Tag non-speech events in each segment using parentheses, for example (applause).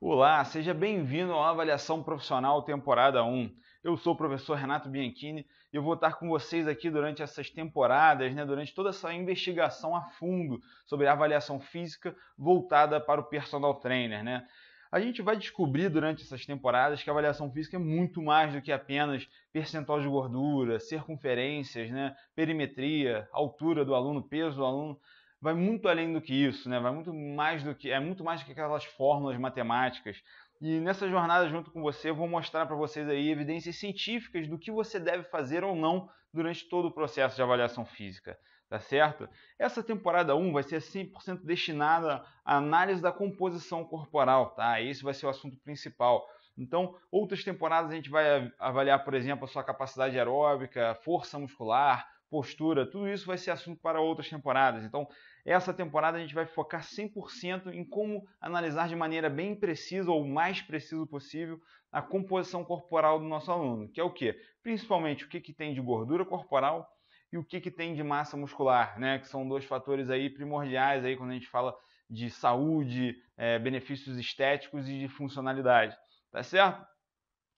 Olá, seja bem-vindo ao Avaliação Profissional Temporada 1. Eu sou o professor Renato Bianchini e eu vou estar com vocês aqui durante essas temporadas, né, durante toda essa investigação a fundo sobre a avaliação física voltada para o personal trainer. Né? A gente vai descobrir durante essas temporadas que a avaliação física é muito mais do que apenas percentual de gordura, circunferências, né, perimetria, altura do aluno, peso do aluno vai muito além do que isso, né? Vai muito mais do que é muito mais do que aquelas fórmulas matemáticas. E nessa jornada junto com você, eu vou mostrar para vocês aí evidências científicas do que você deve fazer ou não durante todo o processo de avaliação física, tá certo? Essa temporada 1 vai ser 100% destinada à análise da composição corporal, tá? Esse vai ser o assunto principal. Então, outras temporadas a gente vai avaliar, por exemplo, a sua capacidade aeróbica, força muscular, postura, tudo isso vai ser assunto para outras temporadas. Então, essa temporada a gente vai focar 100% em como analisar de maneira bem precisa ou mais preciso possível a composição corporal do nosso aluno, que é o que? Principalmente o que, que tem de gordura corporal e o que, que tem de massa muscular, né? que são dois fatores aí primordiais aí quando a gente fala de saúde, é, benefícios estéticos e de funcionalidade. Tá certo?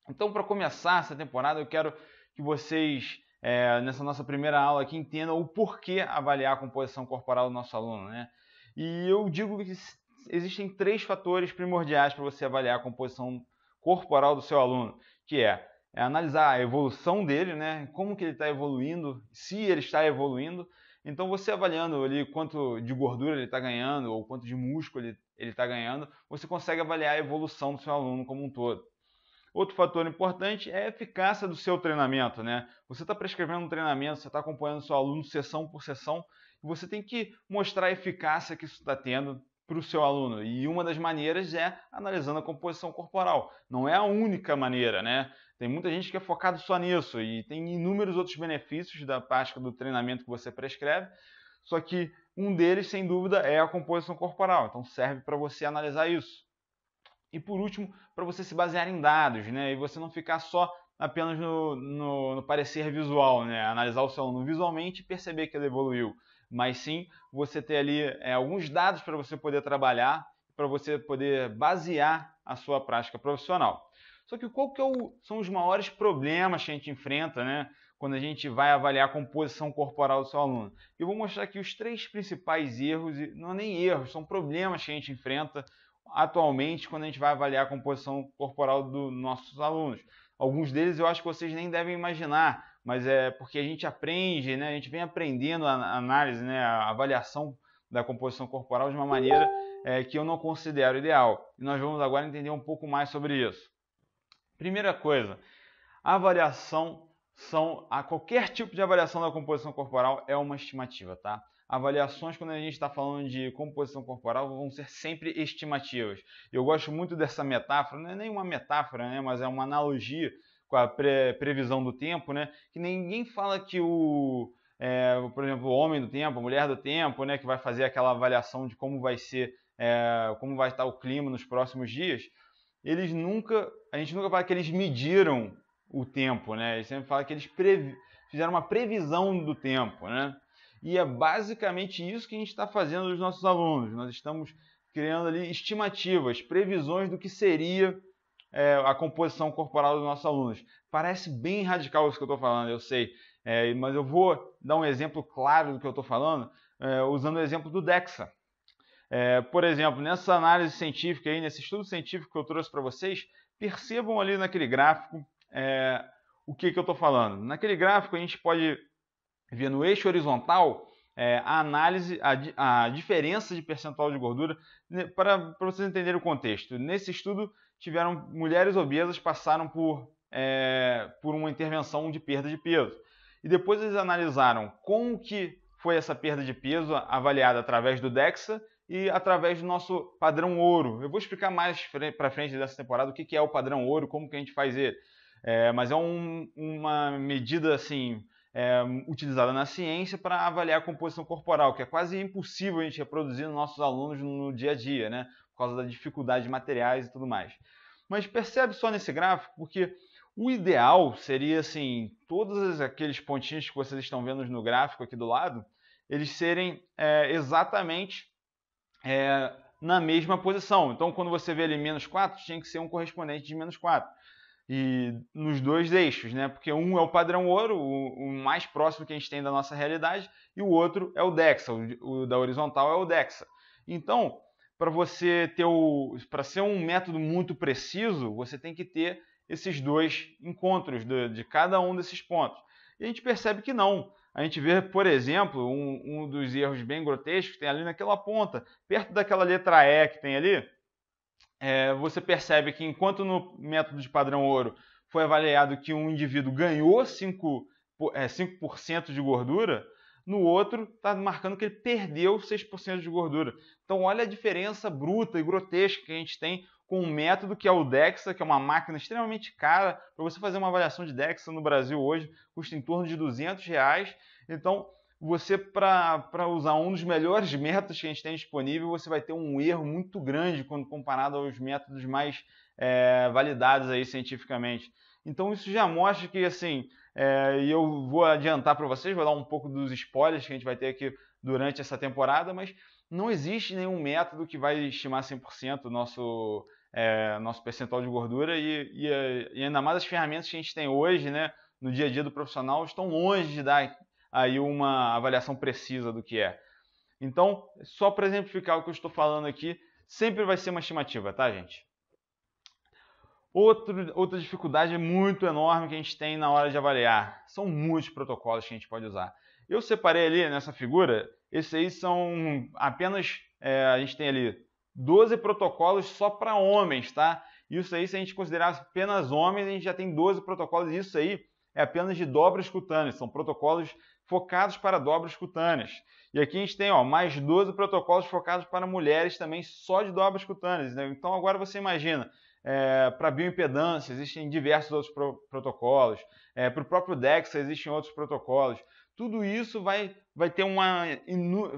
Então, para começar essa temporada, eu quero que vocês, é, nessa nossa primeira aula aqui, entendam o porquê avaliar a composição corporal do nosso aluno. Né? E eu digo que existem três fatores primordiais para você avaliar a composição corporal do seu aluno, que é, é analisar a evolução dele, né? como que ele está evoluindo, se ele está evoluindo, então, você avaliando ali quanto de gordura ele está ganhando ou quanto de músculo ele está ganhando, você consegue avaliar a evolução do seu aluno como um todo. Outro fator importante é a eficácia do seu treinamento, né? Você está prescrevendo um treinamento, você está acompanhando o seu aluno sessão por sessão, e você tem que mostrar a eficácia que isso está tendo para o seu aluno. E uma das maneiras é analisando a composição corporal. Não é a única maneira, né? Tem muita gente que é focado só nisso e tem inúmeros outros benefícios da prática do treinamento que você prescreve. Só que um deles, sem dúvida, é a composição corporal. Então serve para você analisar isso. E por último, para você se basear em dados, né? E você não ficar só apenas no, no, no parecer visual, né? Analisar o seu aluno visualmente e perceber que ele evoluiu mas sim você ter ali é, alguns dados para você poder trabalhar, para você poder basear a sua prática profissional. Só que qual que é o, são os maiores problemas que a gente enfrenta, né? Quando a gente vai avaliar a composição corporal do seu aluno. Eu vou mostrar aqui os três principais erros, e não é nem erros, são problemas que a gente enfrenta atualmente quando a gente vai avaliar a composição corporal dos nossos alunos. Alguns deles eu acho que vocês nem devem imaginar, mas é porque a gente aprende, né? A gente vem aprendendo a análise, né? A avaliação da composição corporal de uma maneira é, que eu não considero ideal. E nós vamos agora entender um pouco mais sobre isso. Primeira coisa, a avaliação são a qualquer tipo de avaliação da composição corporal é uma estimativa, tá? Avaliações quando a gente está falando de composição corporal vão ser sempre estimativas. Eu gosto muito dessa metáfora, não é nem uma metáfora, né? Mas é uma analogia com a previsão do tempo, né? Que ninguém fala que o, é, por exemplo, o homem do tempo, a mulher do tempo, né? Que vai fazer aquela avaliação de como vai ser, é, como vai estar o clima nos próximos dias. Eles nunca, a gente nunca fala que eles mediram o tempo, né? Eles sempre fala que eles fizeram uma previsão do tempo, né? E é basicamente isso que a gente está fazendo dos nossos alunos. Nós estamos criando ali estimativas, previsões do que seria é, a composição corporal dos nossos alunos. Parece bem radical isso que eu estou falando, eu sei, é, mas eu vou dar um exemplo claro do que eu estou falando, é, usando o exemplo do DEXA. É, por exemplo, nessa análise científica, aí, nesse estudo científico que eu trouxe para vocês, percebam ali naquele gráfico é, o que, que eu estou falando. Naquele gráfico, a gente pode ver no eixo horizontal é, a análise, a, a diferença de percentual de gordura, né, para, para vocês entenderem o contexto. Nesse estudo, tiveram mulheres obesas passaram por, é, por uma intervenção de perda de peso. E depois eles analisaram como que foi essa perda de peso avaliada através do DEXA e através do nosso padrão ouro. Eu vou explicar mais para frente dessa temporada o que, que é o padrão ouro, como que a gente faz ele. É, mas é um, uma medida assim é, utilizada na ciência para avaliar a composição corporal, que é quase impossível a gente reproduzir nos nossos alunos no dia a dia, né? causa da dificuldade de materiais e tudo mais. Mas percebe só nesse gráfico, porque o ideal seria assim, todos aqueles pontinhos que vocês estão vendo no gráfico aqui do lado, eles serem é, exatamente é, na mesma posição. Então, quando você vê ali menos 4, tinha que ser um correspondente de menos 4. E nos dois eixos, né? Porque um é o padrão ouro, o, o mais próximo que a gente tem da nossa realidade, e o outro é o DEXA, o, o da horizontal é o DEXA. Então, para você ter o para ser um método muito preciso, você tem que ter esses dois encontros de, de, cada um desses pontos. E a gente percebe que não. A gente vê, por exemplo, um, um dos erros bem grotescos que tem ali naquela ponta, perto daquela letra E que tem ali, é, você percebe que enquanto no método de padrão ouro foi avaliado que um indivíduo ganhou 5%, é, 5 de gordura, no outro está marcando que ele perdeu 6% de gordura. Então olha a diferença bruta e grotesca que a gente tem com um método que é o DEXA, que é uma máquina extremamente cara. Para você fazer uma avaliação de DEXA no Brasil hoje, custa em torno de 200 reais. Então, você, para usar um dos melhores (laughs) métodos que a gente tem disponível, você vai ter um erro muito grande quando comparado aos métodos mais é, validados aí cientificamente. Então, isso já mostra que, assim, é, e eu vou adiantar para vocês, vou dar um pouco dos spoilers que a gente vai ter aqui durante essa temporada, mas não existe nenhum método que vai estimar 100% o nosso, é, nosso percentual de gordura e, e, é, e, ainda mais as ferramentas que a gente tem hoje, né, no dia a dia do profissional, estão longe de dar aí uma avaliação precisa do que é. Então, só para exemplificar o que eu estou falando aqui, sempre vai ser uma estimativa, tá, gente? Outro, outra dificuldade muito enorme que a gente tem na hora de avaliar são muitos protocolos que a gente pode usar. Eu separei ali nessa figura, esses aí são apenas, é, a gente tem ali 12 protocolos só para homens, tá? Isso aí, se a gente considerar apenas homens, a gente já tem 12 protocolos, isso aí é apenas de dobras cutâneas, são protocolos focados para dobras cutâneas. E aqui a gente tem ó, mais 12 protocolos focados para mulheres também, só de dobras cutâneas. Né? Então agora você imagina, é, para bioimpedância existem diversos outros pro protocolos, é, para o próprio DEXA existem outros protocolos. Tudo isso vai, vai ter uma.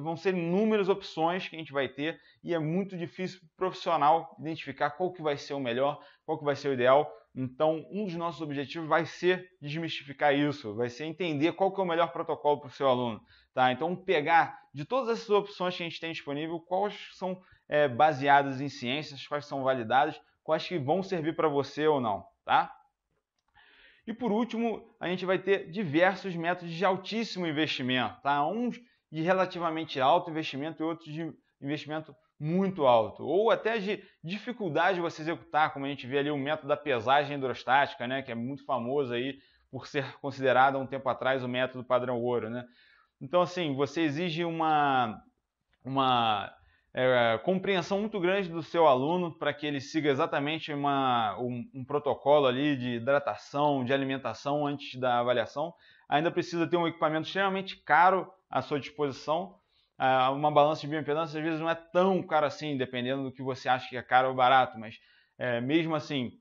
vão ser inúmeras opções que a gente vai ter e é muito difícil o profissional identificar qual que vai ser o melhor, qual que vai ser o ideal. Então, um dos nossos objetivos vai ser desmistificar isso, vai ser entender qual que é o melhor protocolo para o seu aluno. Tá? Então, pegar de todas essas opções que a gente tem disponível, quais são é, baseadas em ciências, quais são validadas, quais que vão servir para você ou não, tá? E por último, a gente vai ter diversos métodos de altíssimo investimento, tá? Uns de relativamente alto investimento e outros de investimento muito alto, ou até de dificuldade de você executar, como a gente vê ali o método da pesagem hidrostática, né, que é muito famoso aí por ser considerado há um tempo atrás o método padrão ouro, né? Então assim, você exige uma uma é, é, compreensão muito grande do seu aluno para que ele siga exatamente uma, um, um, protocolo ali de hidratação, de alimentação antes da avaliação. Ainda precisa ter um equipamento extremamente caro à sua disposição. Ah, uma balança de bioimpedância às vezes não é tão cara assim, dependendo do que você acha que é caro ou barato, mas é, mesmo assim,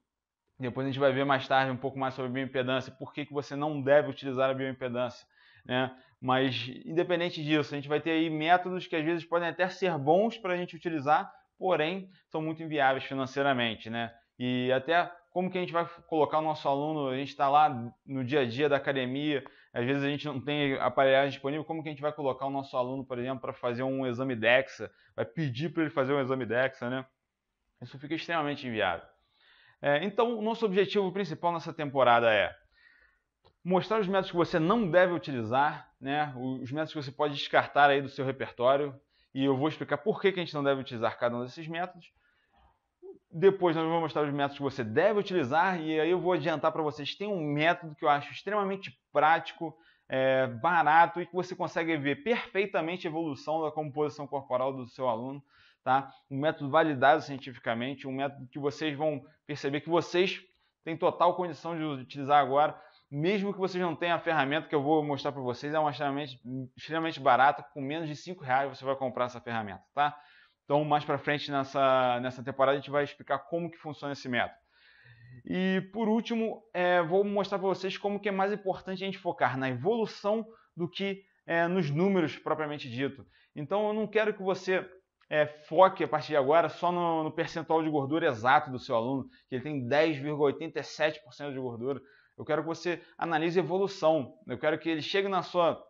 depois a gente vai ver mais tarde um pouco mais sobre bioimpedância, por que, que você não deve utilizar a bioimpedância. Né? Mas, independente disso, a gente vai ter aí métodos que às vezes podem até ser bons para a gente utilizar, porém são muito inviáveis financeiramente, né? E até como que a gente vai colocar o nosso aluno, a gente está lá no dia a dia da academia, às vezes a gente não tem aparelhagem disponível, como que a gente vai colocar o nosso aluno, por exemplo, para fazer um exame DEXA, vai pedir para ele fazer um exame DEXA, né? Isso fica extremamente inviável. É, então, o nosso objetivo principal nessa temporada é mostrar os métodos que você não deve utilizar, né? os métodos que você pode descartar aí do seu repertório, e eu vou explicar por que, a gente não deve utilizar cada um desses métodos. Depois nós vamos mostrar os métodos que você deve utilizar, e aí eu vou adiantar para vocês, tem um método que eu acho extremamente prático, é, barato, e que você consegue ver perfeitamente a evolução da composição corporal do seu aluno, tá? um método validado cientificamente, um método que vocês vão perceber que vocês têm total condição de utilizar agora, mesmo que vocês não tenham a ferramenta que eu vou mostrar para vocês, é uma extremamente, extremamente barata, com menos de 5 reais você vai comprar essa ferramenta, tá? Então, mais para frente nessa, nessa temporada, a gente vai explicar como que funciona esse método. E, por último, é, vou mostrar para vocês como que é mais importante a gente focar na evolução do que é, nos números propriamente dito. Então, eu não quero que você é, foque a partir de agora só no, no percentual de gordura exato do seu aluno, que ele tem 10,87% de gordura. Eu quero que você analise evolução. Eu quero que ele chegue na sua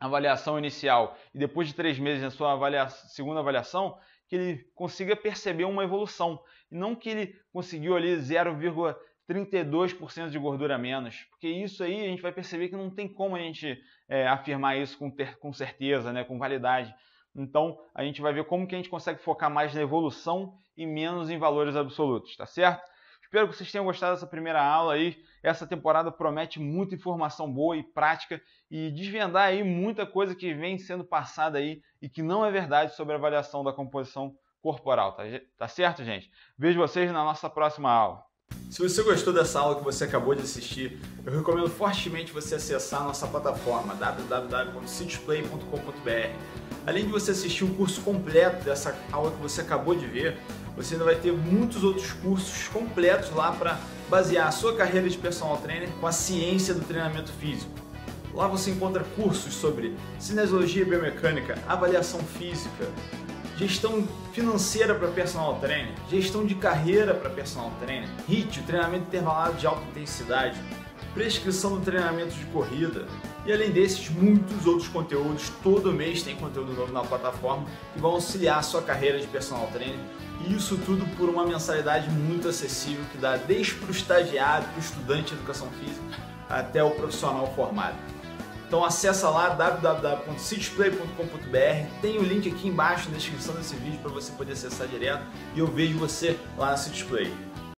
avaliação inicial e depois de três meses na sua avaliação, segunda avaliação, que ele consiga perceber uma evolução. E não que ele conseguiu ali 0,32% de gordura a menos. Porque isso aí a gente vai perceber que não tem como a gente é, afirmar isso com, ter, com certeza, né, com validade. Então a gente vai ver como que a gente consegue focar mais na evolução e menos em valores absolutos, tá certo? Espero que vocês tenham gostado dessa primeira aula aí. Essa temporada promete muita informação boa e prática e desvendar aí muita coisa que vem sendo passada aí e que não é verdade sobre a avaliação da composição corporal, tá, tá certo, gente? Vejo vocês na nossa próxima aula. Se você gostou dessa aula que você acabou de assistir, eu recomendo fortemente você acessar a nossa plataforma www.citysplay.com.br. Além de você assistir o um curso completo dessa aula que você acabou de ver, você ainda vai ter muitos outros cursos completos lá para basear a sua carreira de personal trainer com a ciência do treinamento físico. Lá você encontra cursos sobre cinesiologia biomecânica, avaliação física, gestão financeira para personal trainer, gestão de carreira para personal trainer, HIIT, treinamento intervalado de alta intensidade, prescrição do treinamento de corrida. E além desses, muitos outros conteúdos. Todo mês tem conteúdo novo na plataforma que vão auxiliar a sua carreira de personal trainer. E isso tudo por uma mensalidade muito acessível que dá desde para o estagiário, para o estudante de educação física, até o profissional formado. Então acessa lá www.citysplay.com.br, tem o link aqui embaixo na descrição desse vídeo para você poder acessar direto e eu vejo você lá na Citysplay.